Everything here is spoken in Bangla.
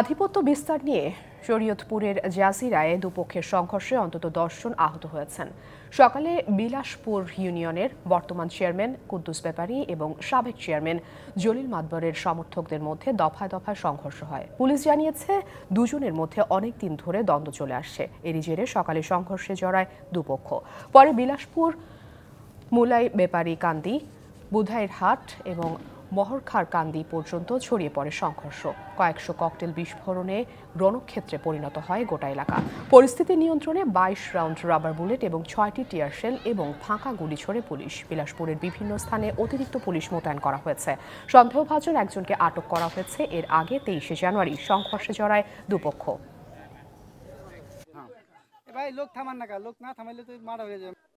আধিপত্য বিস্তার নিয়ে শরীয়তপুরের জাসিরায় দুপক্ষের সংঘর্ষে অন্তত দশজন আহত হয়েছেন সকালে বিলাসপুর ইউনিয়নের বর্তমান চেয়ারম্যান কুদ্দুস ব্যাপারী এবং সাবেক চেয়ারম্যান জলিল মাদবরের সমর্থকদের মধ্যে দফায় দফায় সংঘর্ষ হয় পুলিশ জানিয়েছে দুজনের মধ্যে অনেক দিন ধরে দ্বন্দ্ব চলে আসছে এরই জেরে সকালে সংঘর্ষে জড়ায় দুপক্ষ পরে বিলাসপুর মুলাই বেপারি কান্দি বুধাইর হাট এবং কান্দি পর্যন্ত ছড়িয়ে পড়ে সংঘর্ষ কয়েকশো ককটেল বিস্ফোরণে রণক্ষেত্রে পরিণত হয় গোটা এলাকা পরিস্থিতি নিয়ন্ত্রণে বাইশ রাউন্ড রাবার বুলেট এবং ছয়টি টিয়ার শেল এবং ফাঁকা গুলি ছড়ে পুলিশ বিলাসপুরের বিভিন্ন স্থানে অতিরিক্ত পুলিশ মোতায়েন করা হয়েছে সন্দেহভাজন একজনকে আটক করা হয়েছে এর আগে তেইশে জানুয়ারি সংঘর্ষে জড়ায় দুপক্ষ হ্যাঁ। ভাই লোক থামান না লোক না থামাইলে তো মারা হয়ে যাবে